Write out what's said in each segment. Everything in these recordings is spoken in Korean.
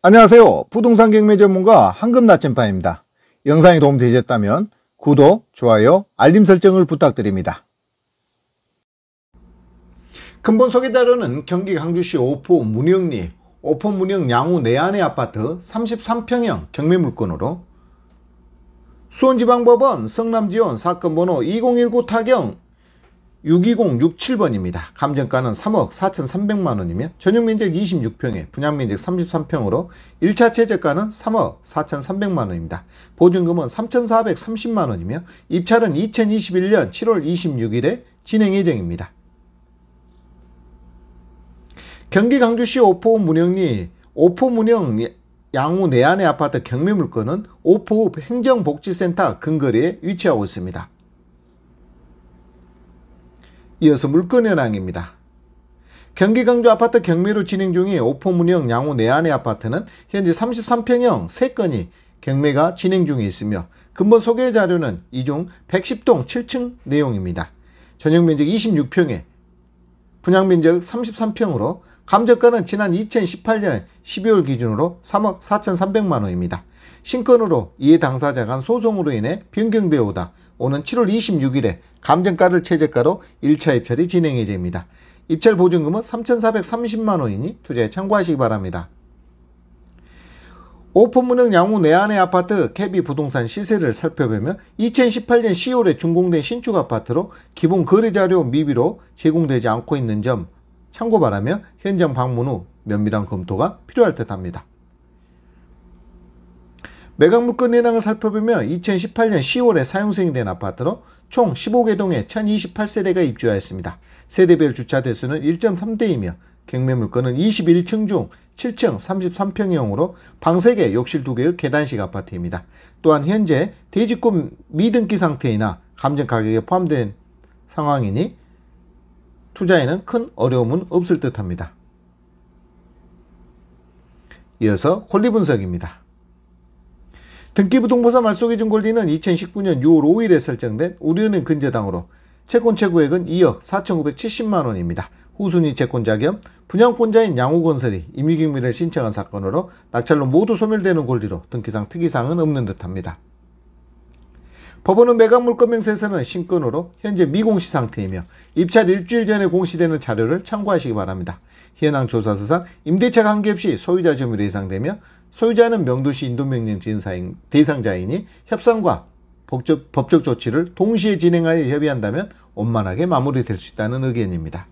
안녕하세요. 부동산 경매 전문가 황금나침반입니다. 영상이 도움되셨다면 구독, 좋아요, 알림 설정을 부탁드립니다. 근본 소개 자료는 경기 강주시 오포 문영리, 오포 문영 양우 내안의 아파트 33평형 경매 물건으로 수원지방법원 성남지원 사건 번호 2019 타경 62067번입니다. 감정가는 3억 4,300만원이며 전용면적 26평에 분양면적 33평으로 1차 최저가는 3억 4,300만원입니다. 보증금은 3,430만원이며 입찰은 2021년 7월 26일에 진행 예정입니다. 경기 강주시 오포 문영리 오포 문영 양우 내안의 아파트 경매 물건은 오포읍 행정복지센터 근거리에 위치하고 있습니다. 이어서 물건현황입니다. 경기 강주 아파트 경매로 진행 중인 오포문형 양호 내안의 아파트는 현재 33평형 3건이 경매가 진행 중에 있으며 근본 소개 자료는 이 중 110동 7층 내용입니다. 전용 면적 26평에 분양 면적 33평으로 감정가는 지난 2018년 12월 기준으로 3억 4,300만원입니다. 신건으로 이해 당사자 간 소송으로 인해 변경되어 오다 오는 7월 26일에 감정가를 최저가로 1차 입찰이 진행이 됩니다. 입찰 보증금은 3,430만원이니 투자에 참고하시기 바랍니다. 오픈문역 양우 내안의 아파트 캐비 부동산 시세를 살펴보면 2018년 10월에 준공된 신축 아파트로 기본 거래자료 미비로 제공되지 않고 있는 점 참고 바라며 현장 방문 후 면밀한 검토가 필요할 듯 합니다. 매각 물건 내랑을 살펴보면 2018년 10월에 사용승인 된 아파트로 총 15개동에 1028세대가 입주하였습니다. 세대별 주차 대수는 1.3대이며 경매 물건은 21층 중 7층 33평형으로 방 3개, 욕실 2개의 계단식 아파트입니다. 또한 현재 대지권 미등기 상태이나 감정 가격에 포함된 상황이니 투자에는 큰 어려움은 없을 듯합니다. 이어서 권리 분석입니다. 등기부등본사 말소기 준권리는 2019년 6월 5일에 설정된 우리은행 근저당으로 채권 최고액은 2억 4,970만 원입니다. 후순위 채권자 겸 분양권자인 양우건설이 임의경매를 신청한 사건으로 낙찰로 모두 소멸되는 권리로 등기상 특이사항은 없는 듯합니다. 법원은 매각물권명세서는 신권으로 현재 미공시 상태이며 입찰 일주일 전에 공시되는 자료를 참고하시기 바랍니다. 현황 조사서상 임대차 관계없이 소유자 점유로 해상되며 소유자는 명도시 인도명령 진사인 대상자이니 협상과 법적, 법적 조치를 동시에 진행하여 협의한다면 원만하게 마무리될 수 있다는 의견입니다.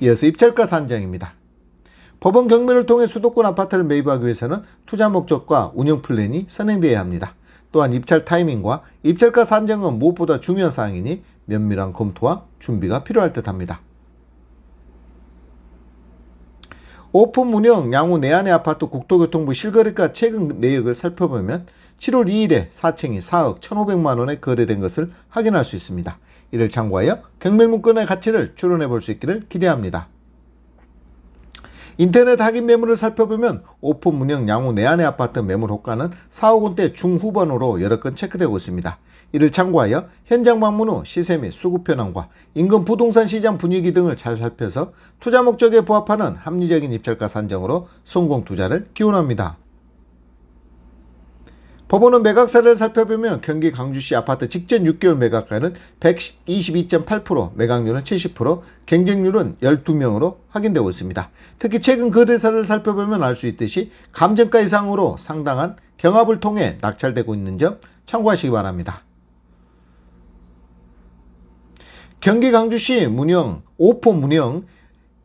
이어서 입찰가 산정입니다. 법원 경매를 통해 수도권 아파트를 매입하기 위해서는 투자 목적과 운영 플랜이 선행되어야 합니다. 또한 입찰 타이밍과 입찰가 산정은 무엇보다 중요한 사항이니 면밀한 검토와 준비가 필요할 듯합니다. 오픈 운영 양우 내안의 아파트 국토교통부 실거래가 최근 내역을 살펴보면 7월 2일에 4층이 4억 1,500만원에 거래된 것을 확인할 수 있습니다. 이를 참고하여 경매문건의 가치를 추론해 볼 수 있기를 기대합니다. 인터넷 하긴 매물을 살펴보면 오픈 문형 양호 내안의 아파트 매물 호가는 4억 원대 중후반으로 여러 건 체크되고 있습니다. 이를 참고하여 현장 방문 후 시세 및 수급 현황과 인근 부동산 시장 분위기 등을 잘 살펴서 투자 목적에 부합하는 합리적인 입찰가 산정으로 성공 투자를 기원합니다. 법원은 매각사를 살펴보면 경기 광주시 아파트 직전 6개월 매각가는 122.8%, 매각률은 70%, 경쟁률은 12명으로 확인되고 있습니다. 특히 최근 거래사를 그 살펴보면 알 수 있듯이 감정가 이상으로 상당한 경합을 통해 낙찰되고 있는 점 참고하시기 바랍니다. 경기 광주시 문영, 오포 문영,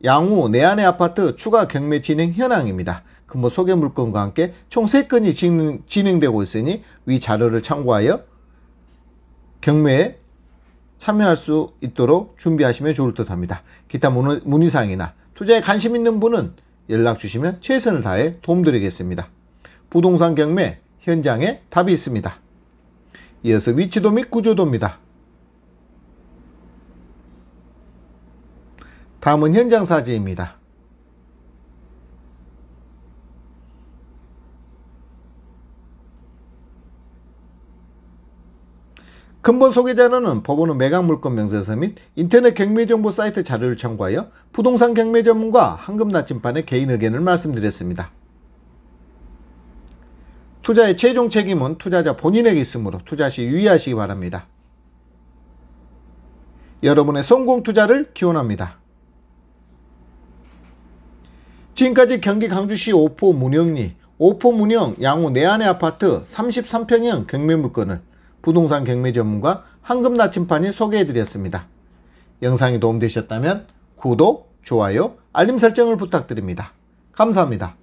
양우 내안의 아파트 추가 경매 진행 현황입니다. 그뭐 소개 물건과 함께 총3건이 진행, 되고 있으니 위 자료를 참고하여 경매에 참여할 수 있도록 준비하시면 좋을 듯 합니다. 기타 문의사항이나 투자에 관심 있는 분은 연락 주시면 최선을 다해 도움드리겠습니다. 부동산 경매 현장에 답이 있습니다. 이어서 위치도 및 구조도입니다. 다음은 현장 사진입니다. 근본 소개자료는 법원의매각물건 명세서 및 인터넷 경매정보 사이트 자료를 참고하여 부동산 경매 전문가 황금나침반의 개인 의견을 말씀드렸습니다. 투자의 최종 책임은 투자자 본인에게 있으므로 투자 시 유의하시기 바랍니다. 여러분의 성공 투자를 기원합니다. 지금까지 경기 강주시 오포 문영리, 오포 문영 양호 내안의 아파트 33평형 경매 물건을 부동산 경매 전문가 황금 나침판이 소개해드렸습니다. 영상이 도움되셨다면 구독, 좋아요, 알림 설정을 부탁드립니다. 감사합니다.